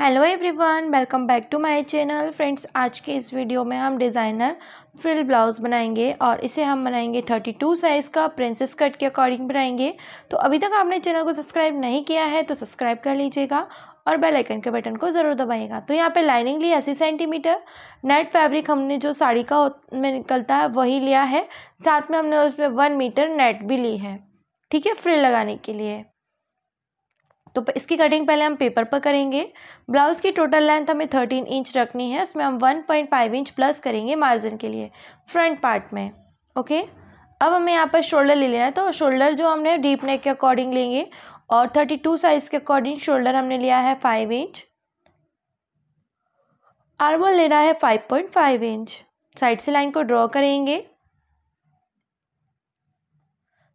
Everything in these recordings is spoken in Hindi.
hello everyone welcome back to my channel friends आज के इस वीडियो में हम डिज़ाइनर फ्रिल ब्लाउज़ बनाएंगे और इसे हम बनाएंगे 32 साइज़ का प्रिंसेस कट के अकॉर्डिंग बनाएंगे तो अभी तक आपने चैनल को सब्सक्राइब नहीं किया है तो सब्सक्राइब कर लीजिएगा और बेल आइकन के बटन को ज़रूर दबाएगा तो यहाँ पर लाइनिंग ली अस्सी सेंटीमीटर नेट फैब्रिक हमने जो साड़ी का में निकलता है वही लिया है साथ में हमने उसमें वन मीटर नेट भी ली है ठीक है फ्रिल लगाने के लिए तो इसकी कटिंग पहले हम पेपर पर करेंगे ब्लाउज़ की टोटल लेंथ हमें थर्टीन इंच रखनी है उसमें हम one point five inch plus करेंगे मार्जिन के लिए फ्रंट पार्ट में ओके अब हमें यहाँ पर शोल्डर ले लेना है तो शोल्डर जो हमने डीप नेक के अकॉर्डिंग लेंगे और थर्टी टू साइज़ के अकॉर्डिंग शोल्डर हमने लिया है फाइव इंच आर्मोल लेना है five point five inch side से लाइन को ड्रॉ करेंगे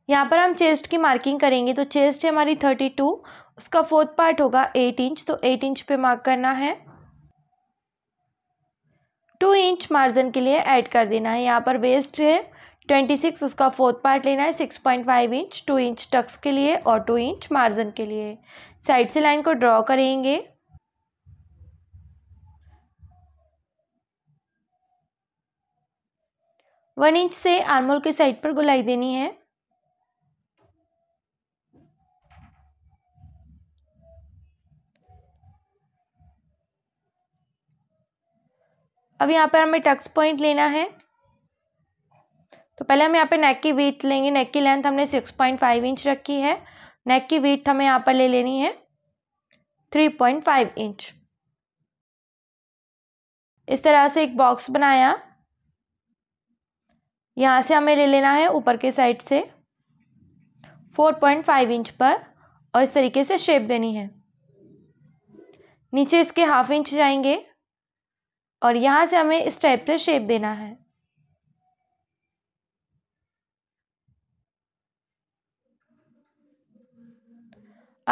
यहाँ पर हम चेस्ट की मार्किंग करेंगे तो चेस्ट है हमारी थर्टी टू उसका फोर्थ पार्ट होगा एट इंच तो एट इंच पे मार्क करना है टू इंच मार्जिन के लिए ऐड कर देना है यहाँ पर वेस्ट है ट्वेंटी सिक्स उसका फोर्थ पार्ट लेना है six point five inch two inch tucks के लिए और टू इंच मार्जिन के लिए साइड से लाइन को ड्रॉ करेंगे वन इंच से आर्मोल के साइड पर गुलाई देनी है अब यहाँ पर हमें टक्स पॉइंट लेना है तो पहले हम यहाँ पे नेक की वीथ लेंगे नेक की लेंथ हमने सिक्स पॉइंट फाइव इंच रखी है नेक की वीथ हमें यहाँ पर ले लेनी है थ्री पॉइंट फाइव इंच इस तरह से एक बॉक्स बनाया यहाँ से हमें ले लेना है ऊपर के साइड से फोर पॉइंट फाइव इंच पर और इस तरीके से शेप देनी है नीचे इसके हाफ इंच जाएंगे और यहाँ से हमें इस टाइप से शेप देना है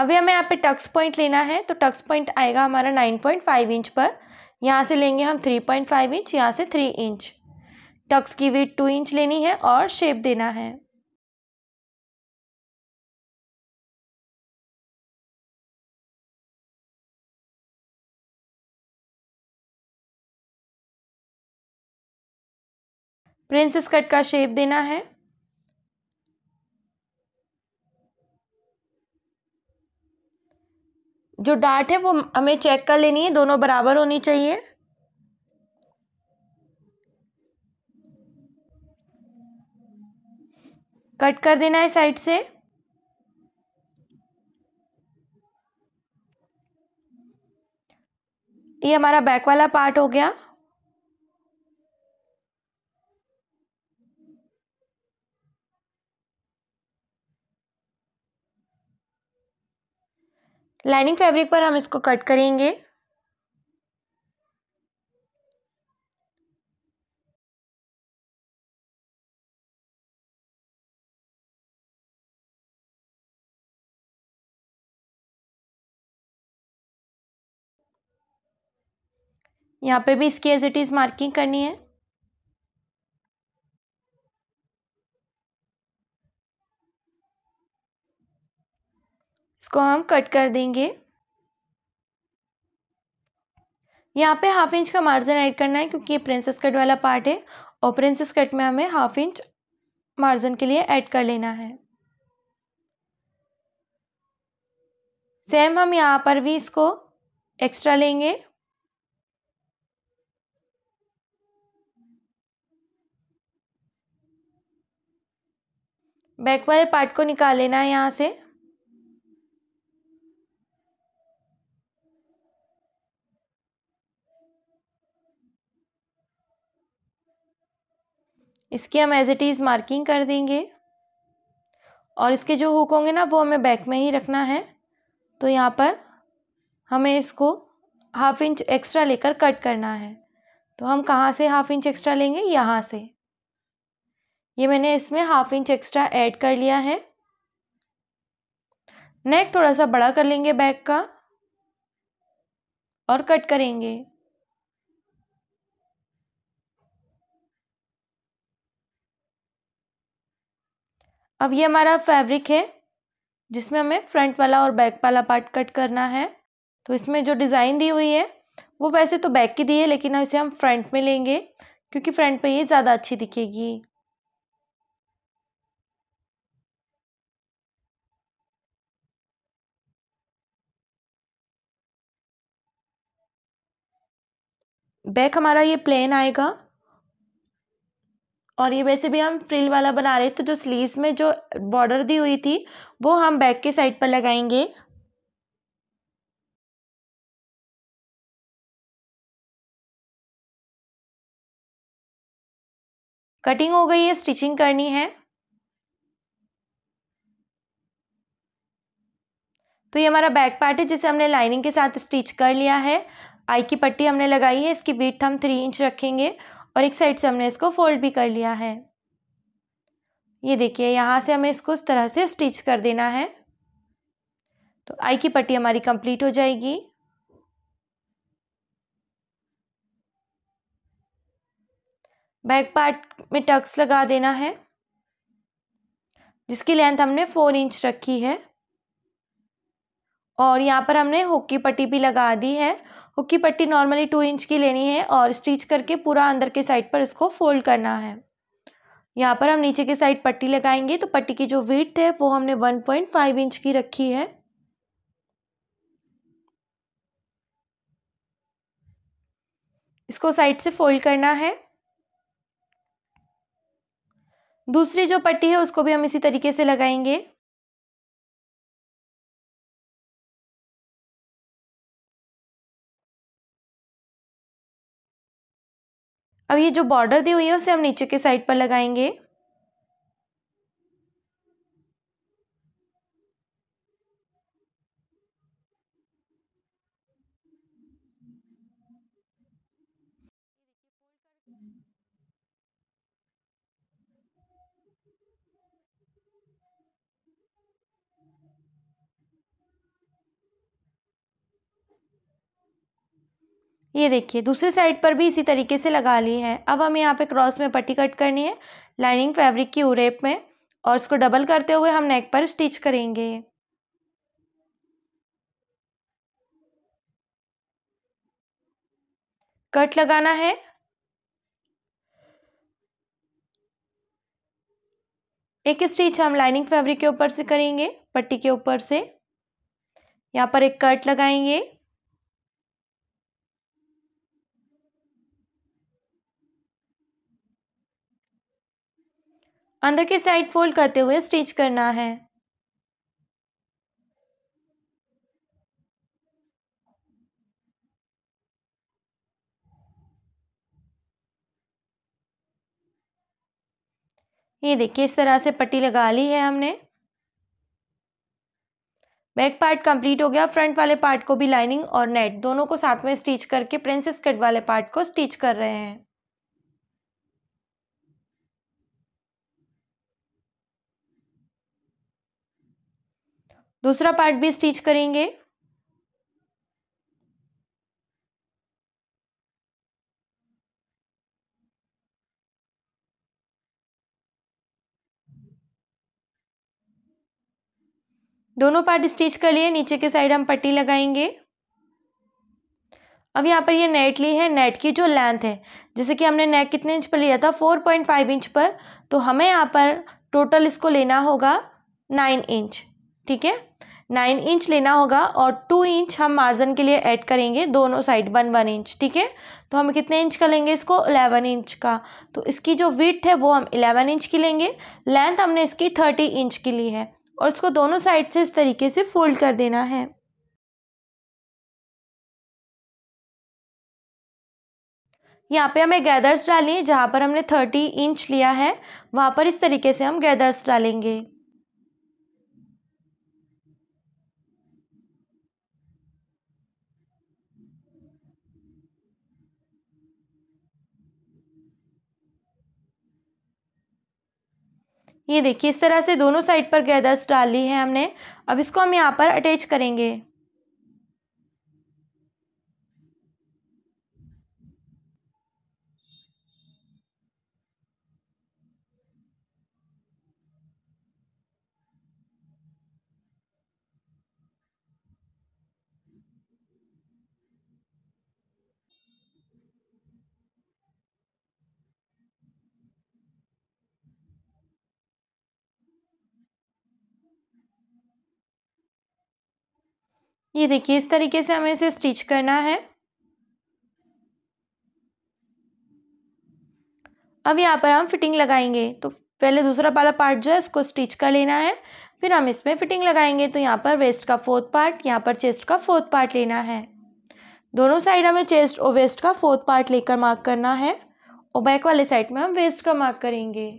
अभी हमें यहाँ पे टक्स पॉइंट लेना है तो टक्स पॉइंट आएगा हमारा नाइन पॉइंट फाइव इंच पर यहाँ से लेंगे हम थ्री पॉइंट फाइव इंच यहाँ से थ्री इंच टक्स की वीट टू इंच लेनी है और शेप देना है प्रिंसेस कट का शेप देना है जो डार्ट है वो हमें चेक कर लेनी है दोनों बराबर होनी चाहिए कट कर देना है साइड से ये हमारा बैक वाला पार्ट हो गया लाइनिंग फैब्रिक पर हम इसको कट करेंगे यहाँ पे भी इसकी एज इट इज़ मार्किंग करनी है इसको हम कट कर देंगे यहाँ पे हाफ इंच का मार्जिन ऐड करना है क्योंकि ये प्रिंसेस कट वाला पार्ट है और प्रिंसेस कट में हमें हाफ इंच मार्जिन के लिए ऐड कर लेना है सेम हम यहाँ पर भी इसको एक्स्ट्रा लेंगे बैक वाले पार्ट को निकाल लेना है यहाँ से इसकी हम एज इट इज़ मार्किंग कर देंगे और इसके जो हुक होंगे ना वो हमें बैक में ही रखना है तो यहाँ पर हमें इसको हाफ इंच एक्स्ट्रा लेकर कट करना है तो हम कहाँ से हाफ इंच एक्स्ट्रा लेंगे यहाँ से ये मैंने इसमें हाफ इंच एक्स्ट्रा ऐड कर लिया है नेक थोड़ा सा बड़ा कर लेंगे बैक का और कट करेंगे अब ये हमारा फैब्रिक है जिसमें हमें फ्रंट वाला और बैक वाला पार्ट कट करना है तो इसमें जो डिज़ाइन दी हुई है वो वैसे तो बैक की दी है लेकिन इसे हम फ्रंट में लेंगे क्योंकि फ्रंट पे ये ज़्यादा अच्छी दिखेगी बैक हमारा ये प्लेन आएगा और ये वैसे भी हम फ्रिल वाला बना रहे तो जो स्लीव्स में जो बॉर्डर दी हुई थी वो हम बैक के साइड पर लगाएंगे कटिंग हो गई है स्टिचिंग करनी है तो ये हमारा बैक पार्ट है जिसे हमने लाइनिंग के साथ स्टिच कर लिया है आई की पट्टी हमने लगाई है इसकी बीट हम थ्री इंच रखेंगे और एक साइड से हमने इसको फोल्ड भी कर लिया है ये देखिए यहाँ से हमें इसको इस तरह से स्टिच कर देना है तो आई की पट्टी हमारी कंप्लीट हो जाएगी बैक पार्ट में टक्स लगा देना है जिसकी लेंथ हमने फोर इंच रखी है और यहाँ पर हमने हुक की पट्टी भी लगा दी है हुक की पट्टी नॉर्मली टू इंच की लेनी है और स्टिच करके पूरा अंदर के साइड पर इसको फोल्ड करना है यहाँ पर हम नीचे के साइड पट्टी लगाएंगे तो पट्टी की जो वीट है वो हमने वन पॉइंट फाइव इंच की रखी है इसको साइड से फोल्ड करना है दूसरी जो पट्टी है उसको भी हम इसी तरीके से लगाएंगे अब ये जो बॉर्डर दी हुई है उसे हम नीचे के साइड पर लगाएंगे ये देखिए दूसरी साइड पर भी इसी तरीके से लगा ली है अब हमें यहाँ पे क्रॉस में पट्टी कट करनी है लाइनिंग फैब्रिक की उरेप में और उसको डबल करते हुए हम नेक पर स्टिच करेंगे कट लगाना है एक स्टिच हम लाइनिंग फैब्रिक के ऊपर से करेंगे पट्टी के ऊपर से यहाँ पर एक कट लगाएंगे अंदर के साइड फोल्ड करते हुए स्टिच करना है ये देखिए इस तरह से पट्टी लगा ली है हमने बैक पार्ट कंप्लीट हो गया फ्रंट वाले पार्ट को भी लाइनिंग और नेट दोनों को साथ में स्टिच करके प्रिंसेस कट वाले पार्ट को स्टिच कर रहे हैं दूसरा पार्ट भी स्टिच करेंगे दोनों पार्ट स्टिच कर लिए नीचे के साइड हम पट्टी लगाएंगे अब यहाँ पर ये नेट ली है नेट की जो लेंथ है जैसे कि हमने नेट कितने इंच पर लिया था फोर पॉइंट फाइव इंच पर तो हमें यहाँ पर टोटल इसको लेना होगा नाइन इंच ठीक है नाइन इंच लेना होगा और टू इंच हम मार्जिन के लिए ऐड करेंगे दोनों साइड वन वन इंच ठीक है तो हम कितने इंच का लेंगे इसको अलेवन इंच का तो इसकी जो विथ है वो हम इलेवन इंच की लेंगे लेंथ हमने इसकी थर्टी इंच की ली है और इसको दोनों साइड से इस तरीके से फोल्ड कर देना है यहाँ पे हमें गैदर्स डालिए जहाँ पर हमने थर्टी इंच लिया है वहाँ पर इस तरीके से हम गैदर्स डालेंगे ये देखिए इस तरह से दोनों साइड पर गैदर्स डाल ली है हमने अब इसको हम यहाँ पर अटैच करेंगे ये देखिए इस तरीके से हमें इसे स्टिच करना है अब यहाँ पर हम फिटिंग लगाएंगे तो पहले दूसरा वाला पार्ट जो है उसको स्टिच कर लेना है फिर हम इसमें फिटिंग लगाएंगे तो यहाँ पर वेस्ट का फोर्थ पार्ट यहाँ पर चेस्ट का फोर्थ पार्ट लेना है दोनों साइड हमें चेस्ट और वेस्ट का फोर्थ पार्ट लेकर मार्क करना है और बैक वाले साइड में हम वेस्ट का मार्क करेंगे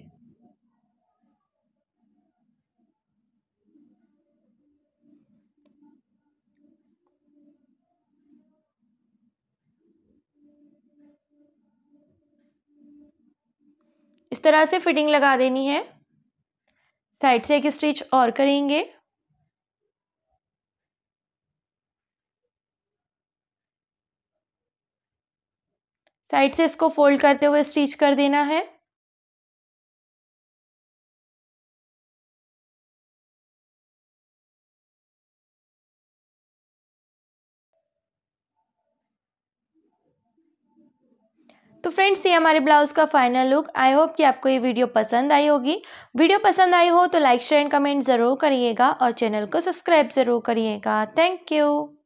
तरह से फिटिंग लगा देनी है साइड से एक स्टिच और करेंगे साइड से इसको फोल्ड करते हुए स्टिच कर देना है तो फ्रेंड्स ये हमारे ब्लाउज़ का फाइनल लुक आई होप कि आपको ये वीडियो पसंद आई होगी वीडियो पसंद आई हो तो लाइक शेयर एंड कमेंट ज़रूर करिएगा और चैनल को सब्सक्राइब ज़रूर करिएगा थैंक यू